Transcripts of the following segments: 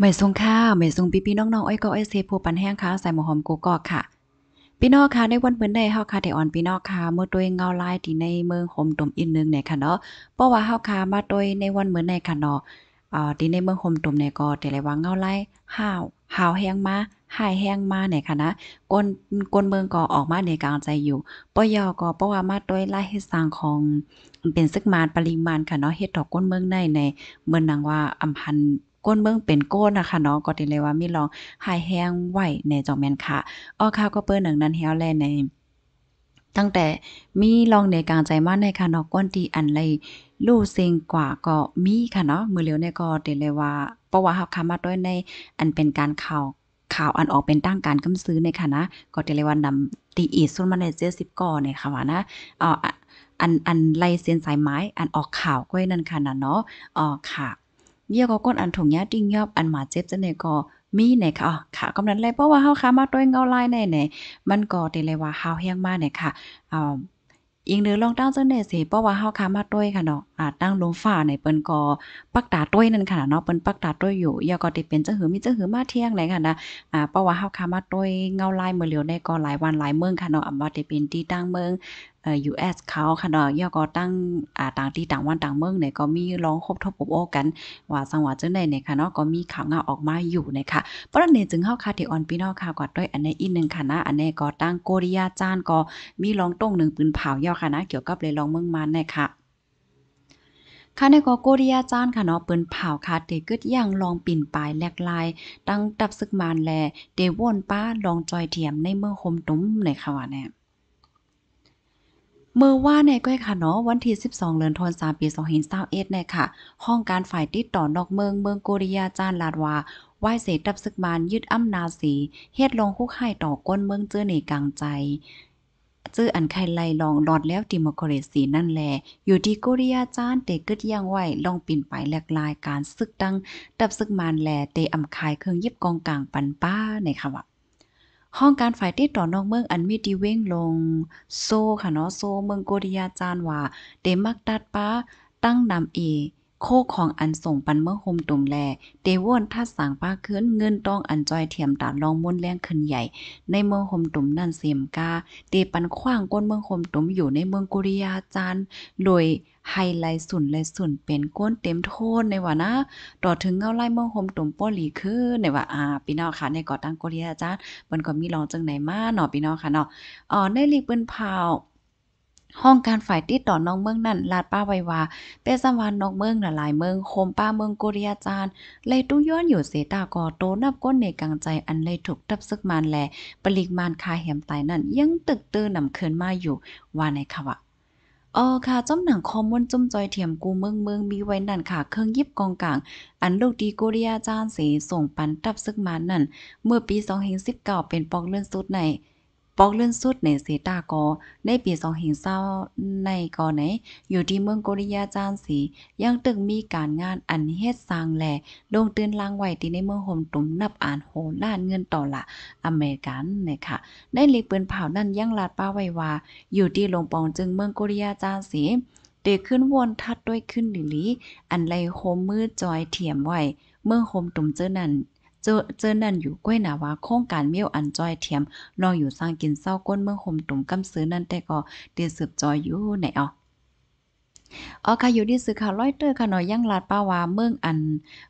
ไม่ทรงค่าไม่ทรงพี่พี่น้องๆอ้อยก็อ้อยเซผู้ปันแห้งค่ะใส่หมอหอมกกกอกค่ะพี่น้องค่ะในวันเหมือนได้เฮาค่ะได้อ่อนพี่น้องค่ะเมื่อตัวเองเงาลายที่ในเมืองหมตมอินนึงเนี่ยค่ะเนาะ เพราะว่าเฮาค่ะมาตัวในวันเหมือนในค่ะเนาะ อ่าที่ในเมืองหมตมเนี่ยก็แต่ละว่าเงาลายห้าวหาวแห้งมา หายแห้งมาเนี่ยค่ะนะก้นก้นเมืองก็ออกมาในกลางใจอยู่ปยอก็เพราะว่ามาดัวยไล่เฮ็ดสร้างของ เป็นซึกมานปริมาณค่ะเนาะเฮ็ดดอกก้นเมืองในในเมืองนางว่าอำพันก้นเบื้องเป็นก้นนะคะเนาะก็ติเลยว่ามีลองหายแห้งไหวในจอมแมนค่ะอ้อข้าวก็เปิ้นหนึ่งนั้นแฮวแลในตั้งแต่มีลองในกลางใจมาในค่ะเนาะก้นตีอันเลยลู่เซงกว่าก็มีค่ะเนาะมือเียวในก็ติเลยว่าเพราะว่าเฮาคามาด้วยในอันเป็นการข่าวข่าวอันออกเป็นตั้งการกำซื้อในค่ะนะก็ติเลยว่านำตีอีดสุนมาในเจ็ดสิบก่อในค่ะว่านะอ่ออันอันไล่เส้นสายไม้ อันออกข่าวก้อยนั่นค่ะนะเนาะอออค่ะเยี่ยก็ก้นอันถุงยาติ้งยอบอันหมาเจ็บจะเนี่ยก็มีไหนค่ะค่ะกำนันเลยเพราะว่าเฮาค้ามาต้วยเงาลายในไหนมันก็เตเลยว่าเฮาเฮียงมาเนี่ยค่ะอ่าอิงเดือลองตั้งเจ้าเนี่ยสิเพราะว่าเฮาค้ามาต้วยค่ะเนาะอาจตั้งลงฝ่าในเปิ้นก็ปักตาต้วยนั่นค่ะเนาะเปิ้นปักตาต้วยอยู่ยาก็ติเป็นเจ้าหือมีเจ้าหือมาเที่ยงไหนค่ะนะอ่าเพราะว่าเฮาค้ามาต้วยเงาลายเมื่อเหลียวในก็หลายวันหลายเมืองค่ะเนาะอำว่าติเป็นที่ตั้งเมือง US เขาค่ะเนาะย่อก็ตั้งอ่าต่างที่ต่างวันต่างเมืองเนี่ย ก็มีร้องคบทบอบโอกัน ว่าสังหวะจังไดเนี่ยค่ะเนาะก็มีข่าวงาออกมาอยู่นะคะเพราะนั้นจึงเข้าคาเทออนพี่น้องค่ะกว่าด้วยอันนี้อีกหนึ่งค่ะนะอันนี้ก็ตั้งโกริยาจานก็มีร้องต้งหนึ่งปืนเผาย่อค่ะนะเกี่ยวกับเลยร้องเมืองมันนะคะค่ะในกอโกริยาจานค่ะเนาะเปิ้นเผาค่ะเตกึดย่างลองปิ่นปลายแหลกลายตั้งดับซึกมานแลเตวอนป้าลองจอยเทียมในเมืองคมตุ้มในค่ะว่าเนี่ยเมื่อว่าในก้อยค่ะเนาะวันที่12เดือนธันวาคมปี2 5 2 1เนี่ยค่ะห้องการฝ่ายติดต่อนอกเมืองเมืองกุริยาจานลาดวาไหวเสดับศึกมานยึดอำนาจสีเฮ็ดลงคุกไห้ต่อก้นเมืองเจื้อในกลางใจจื้ออันไข่ไล่ลองหลอดแล้วดิโมครซีนั่นแลอยู่ที่กุริยาจานเตกึดยังไหวลองปิ่นไปหลากหลายการศึกดังดับศึกมานแลเตอำคายเครื่องยิบกองกลางปันป้าในค่ะว่าห้องการฝ่ายติดต่อนอกเมืองอันมีดีเว้งลงโซค่ะเนาะ โซเมืองโกดิยาจานว่าเดมักตัดป้าตั้งนำเอโคของอันส่งปันเมื่อโฮมตุ่มแลเตว่นท่าสางป้าขึ้นเงินต้องอันจอยเทียมตาลองม้วนแรงขึ้นใหญ่ ในเมืองโฮมตุ่มนั่นเสียมกา เตปันขว้างก้นเมืองโฮมตุ่มอยู่ในเมืองกุริยาจานโดยไฮไลท์สุนไลสุนเป็นก้นเต็มโทนในว่านะต่อถึงเงาไล่เมืองโฮมตุ่มป้อหลีขึ้นในว่าอ่าพี่น้องค่ะในเกาะตั้งกุริยาจานมันก็มีรองจังไหนมาเนาะพี่น้องค่ะเนาะอ๋อในลีกเปิ้นผาห้องการฝ่ายติดต่อน้องเมืองนั่นลาดป้าไว้ว่าแต่สวรรค์น้องเมืองน่ะหลายเมืองโคมป้าเมืองกุริยาจารย์เลยตุ้งย้อนอยู่เสตาก่อโตนับก้นในกลางใจอันเลยถูกตับซึกมันแลปลิกมานคาเหมตายนั่น ยังตึก ตื้อนำเขินมาอยู่ ว่าในค่ะว่าอ๋อค่ะจ้อมหนังคอมมวนจุ้มจอยเถียมกูเมืองเมืองมีไว้นั่นค่ะเครื่องยิบกองกลาง อันลูกดีกุริยาจารย์เสส่งปันตับซึกมานนั่น เมื่อปี2019เป็นปอกเลื่อนสุดในปอกเลื่อนสุดในเซตาก็ในปีสองหิงเศร้าในกอไหนอยู่ที่เมืองโกริยาจานสียังตึงมีการงานอันเฮ็ดสร้างแหล่ลงตื่นลางไหวที่ในเมืองโฮมตุ่มนับอ่านโหล้านเงินต่อละอเมริกันนะคะในลีกปืนเผานั่นยังลาดป้าไว้ว่า อยู่ที่ลงปองจึงเมืองโกริยาจานสีเดขึ้นวนทัดด้วยขึ้นหลีอันไรโคมมืดจอยเถียมไหวเมืองโฮมตุ่มเจอนั่นเจอเจอนั่นอยู่ก้อยหนาว่าโครงการเมียวอันจอยเทียมนองอยู่สร้างกินเศร้าก้นเมืองห่มตุ่มกำซื้อนั่น แต่ก็เืีดสืบจอยอยู่ไหนอ๋ออ๋อค่ะอยู่ที่สื่อข่าวร้อยเตอร์ค่ะหน่อยย่งลาดป้าวาเมืองอัน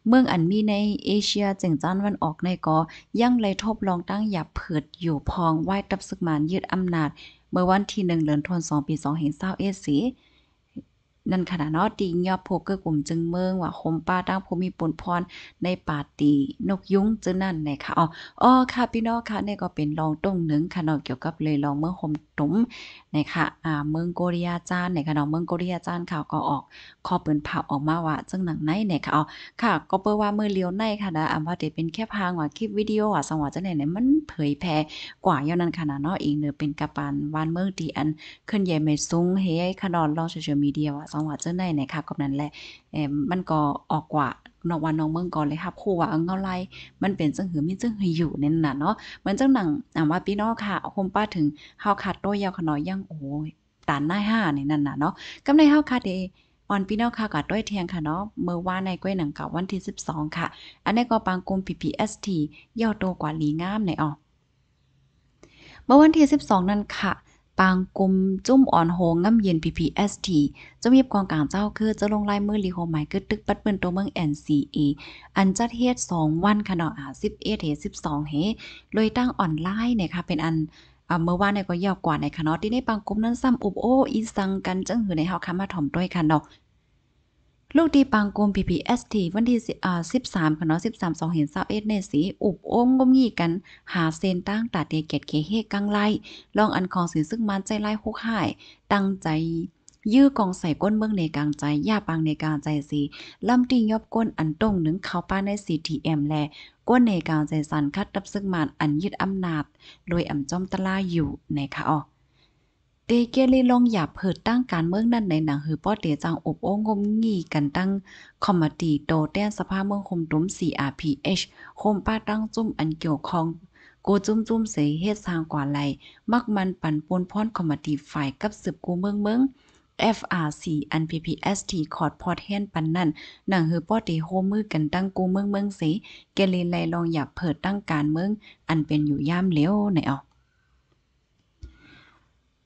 เมืองอันมีในเอเชียจึงจันวันออกในก็ย่งเลยทบลองตั้งหยับเผิดอยู่พองไหวตับสึกมานยืดอำนาจเมื่อวันที่หนึ่งเดือนธันวาคมปีสองเห็นเศร้าเอสีนั่นขนาดนาะตีงยอบพกก็กลุ่มจึงเมืองว่าคมป้าตั้งภูมิปุนพรในป่าตีนกยุ้งจึงนั่นนคคะอ๋ออ๋อค่ะพี่น้องค่ะเนี่ก็เป็นรองต้งหนึ่งค่ะนาดเกี่ยวกับเลยรองเมืองคมตุ้มนะคะอ่าเมืองโกรียาจานนะคะนาดเมืองโกรียาจานข่าวก็ออกข้อเปืนผ่าออกมาว่าจึงหนังไหนนะ่ะอ๋อค่ะก็เปิดว่าเมื่อเลี้ยวในค่ะนะอ่าว่าเดยวเป็นแค่พางว่าคลิปวิดีโอว่าสังว่จะไหนเนี่ยมันเผยแพร่กว่าย้อนนั้นขนาดนาะอีกเนื้อเป็นกระปานวานเมืองดีอันขึ้นใหญ่เมซุ้งเฮ้ยคนอนลองโซเชียลมีเดียว่าองว่าเจ้าในเนี่ยค่ะกับนั้นแหละเอมันก็ออกกว่านอกวัาน้องเมืองก่อนเลยค่ะคู่ว่าเงาไลมันเป็นจังหือมีจังหืออยู่เน้นน่ะเนาะ เหมือนจังหนังอ่าว่าพี่น้องค่ะคมป้าถึงเฮาคัดโตยาวขนอยยังโอ้ยตานหน้าห้าในนั่นน่ะเนาะกำในเฮาคัดเดออนพี่น้องค่ะกัดด้วยเทียงค่ะเนาะ เมื่อวานในกล้วยหนังเก่าวันที่ 12 ค่ะ อันนี้ก็ปางกลุ่ม PPST ย่อโตกว่าลีงามในอ๋อเมื่อวันที่12 นั่นค่ะปางกุมจุ้มอ่อนโหงง่ำเย็น PPST จะมยกองกลางเจ้าคือจะลงลายมือลีโฮหมาคือตึก ปัดเปิ้นตัวเมือง NCA อันจัดเฮ็ด2 วันค่ะเนาะอ่า11เฮ12เฮเลยตั้งออนไลน์เนี่ยค่ะเป็นอันเมื่อวานเนี่ยก็ยาวกว่าในคาะที่ในปังกุมนั้นซ้ำอุบโออีสังกัน จังหือในเฮาคามาถ่อมด้วยค่ะเนาะลูกดีปังกลม PPS t วันที่อ่า13ค่ะเนาะ13 2เห็นาเอสในสีอุบโอ้มงมงี้กัน หาเซนตั้งตัดเดียเกตเคเฮกังไล่ลองอันของสอซึ่งมันใจไล่หุกหาย ตั้งใจ ยื้อกองใส่ก้นเบื้องในกลางใจ ย่าปังในกลางใจสี ลำติงยอบก้นอันตรงหนึ่งเขาป้าในสีทีเอ็มแลก้นในกลางใจสันคัดดับซึ่งมันอันยึดอำนาจ โดยอ่ำจอมตะลาอยู่ในคะอ๋อเตเกลีลองหยับเผิดตั้งการเมืองนั่นในหนังหือป้อเตจังอบโอ้งมงี่กันตั้งคอมมตีโตแต้นสภาพเมืองคมตุ้ม CRPH โคมป้าตั้งจุ้มอันเกี่ยวข้อง กูจุ้มจุ้มเสยเฮ็ดสร้างกว่าไรมักมันปั่นปนพ่อนคอมมตีฝ่ายกับสืบกูเมืองเมือง FRC อัน PPST คอร์ดพอดแฮนปันนั่นหนังหือป้อตีโฮมือกันตั้งกูเมืองเมืองเสเกลีไลลองหยับเผิดตั้งการเมืองอันเป็นอยู่ย่ามเลี้ยวในออ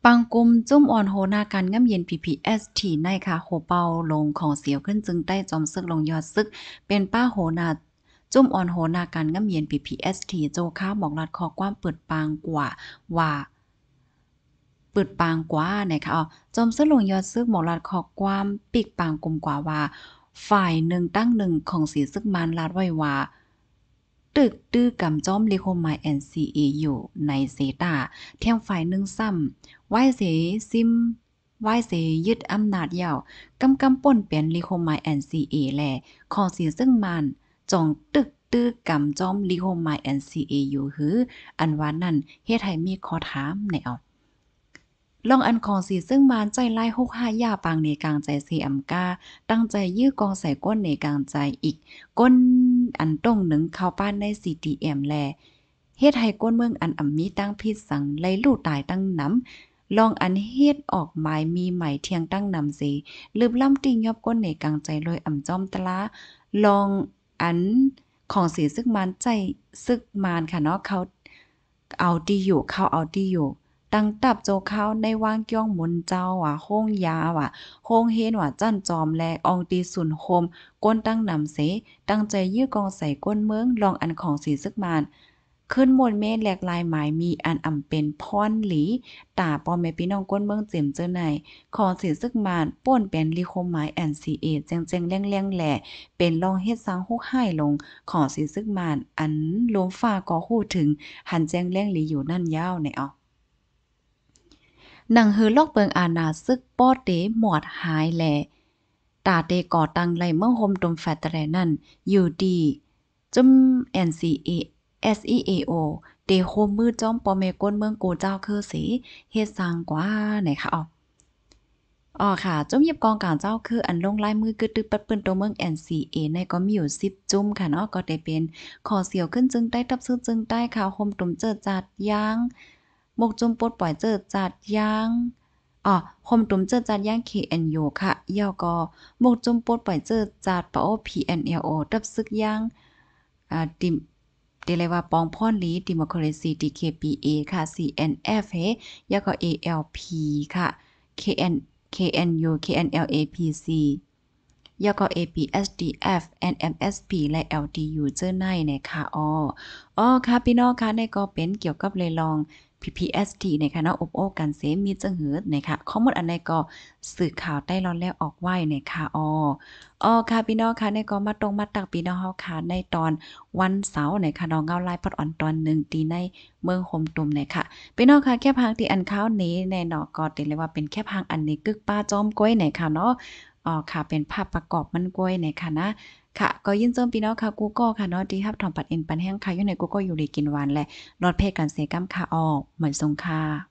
ปังกุมจุ้มอ่อนโหนาการง่ำเย็น PPST ในค่ะ โหเปาลงของเสียวขึ้นจึงได้จอมซึกลงยอดซึกเป็นป้าโหนาจุ่มอ่อนโหนาการง่ำเย็น PPST โจค้าบอกรัดคอความเปิดปางกว่าว่า เปิดปางกว่านะคะอ๋อจอมซึกลงยอดซึกบอกรัดคอความปีกปางกลมกว่าว่า ฝ่ายหนึ่งตั้งหนึ่งของสีซึกมันรัดไว้ว่าาตึกตื้อกำจอมเลโคมาแอนซีเออยู่ในเซตาเที่ยงฝ่ายนึ่งซ้ำไว้เสซิม ไว้เสยึดอำนาจยาว กำกำป่นเปลี่ยนลิโคมาแอนซีเอแลขอเสียซึ่งมันจองตึกตื้อกำจอมลิโฮมาแอนซีเออยู่หือ อันว่านั่นเฮ็ดให้มีขอถามในเอาลองอันของสีซึ่งมานใจไล่หกห้าย่าปังในกลางใจสีอำกาตั้งใจยื้อกองใส่ก้นในกลางใจอีกก้นอันตรงหนึ่งเข้าป้านในสีดีเอ็มแลเฮ็ดให้ก้นเมืองอันอ่ำมีตั้งพิษสังไลลู่ตายตั้งน้ำลองอันเฮ็ดออกหมายมีหมเทียงตั้งนำสสลืบล่ำติงยอบก้นในกลางใจลอยอ่ำจอมตะละลองอันของสีซึกมานใจซึกมานค่ะเนาะเขา เอาดีอยู่เขาเอาดีอยู่ตั้งตับโจเขาในว่างเกี้ยงมุนเจ้าว่ะโค้งยาว่ะโค้งเฮนว่ะจั่นจอมแลอองตีสุนโคม ก้นตั้งนำเสตั้งใจยื้อกองใส่ก้นเมืองลองอันของสีซึกมานขึ้นมนเมฆแหลกลายหมายมีอันอำเป็นพรหลีตาปอมแม่พี่น้องก้นเมืองเจียมเจอในของสีซึกมานป่นเป็นลิคมหมายแอนซีเอแจงแจงแรงแงแหล่เป็นลองเฮ็ดสังฮุกให้ลง ของสีซึกมานอันลมฟ้าก็ฮู้ถึงหันแจงแรงหลีอยู่นั่นยาวในออหนังเฮอลอกเบิงอาณาซึกป้อเตหมอดหายแหลตาเตก่อตังไรเมื่อโฮมตมแฟตแรนั่นอยู่ดีจุ้ม NCA SEAO เตโฮมมือจ้อมปอเมก้นเมืองโกเจ้าคือสีเฮ็ดสร้างกว่าไหนคะอ๋ออ๋อค่ะ จุ้มหยิบกองการเจ้าคืออันลงลายมือกือตึกปัดปืนตัวเมือง NCA ในก็มีอยู่ 10 จุ้มค่ะเนาะก็ได้เป็นขอเสียวขึ้นจึงใต้ทับซึ่งจึงใต้ค่ะโฮมตุ่มเจอจัดยางมกจุมปดปล่อยเจอจัดย่างอ๋อคมตุ่มเจอจัดย่าง KNU ค่ะเยี่ยก็มกจุมปดปล่อยเจอจัดปะโอ PNLO ตับซึกย่างอ่าติมเดลว่าปองพ่อนลีดิมครีซีดีเคปีเอค่ะ CNF เฮยาก็ ALP ค่ะ KN KNU KNLAPC ยก AP SDF NMSP และ LDU เจอในในค่ะอ๋ออ๋ค่ะพี่น้องค่ะในก็เป็นเกี่ยวกับเลยลอง PPST นคะเนาะอบโอกันเซมีจังหือดนะคะข้อมูลอันในก็สื่อข่าว ใต้ร้อนแล้วออกไว้นคะอ๋ออ๋อค่ะพี่น้องค่ะในก็มาตรงมาตัก พี่น้องเฮาค่ะในตอนวันเสาร์ในคคะน้องเงาไลฟ์พอดออนตอนหนึ่งตีในเมืองโฮมตุ่มนคคะพี่น้องค่ะแค่พังที่อันเข้านี้ในเนาะก็ติเลยว่าเป็นแค่พังอันนี้กึกป้าจอมก้อยนคคะเนาะอ๋อค่ะเป็นภาพประกอบมันกล้วยในค่ะนะ ค่ะก็ยินเจิมพี่น้องค่ะกูก็ค่ะนอะที่ฮับทอมปัดเอ็นปันแห้งค่ะ อยู่ในกูก็อยู่ดีกินหวานแหละรอดเพศกันเซกัมค่ะออก เหมือนสงค่ะ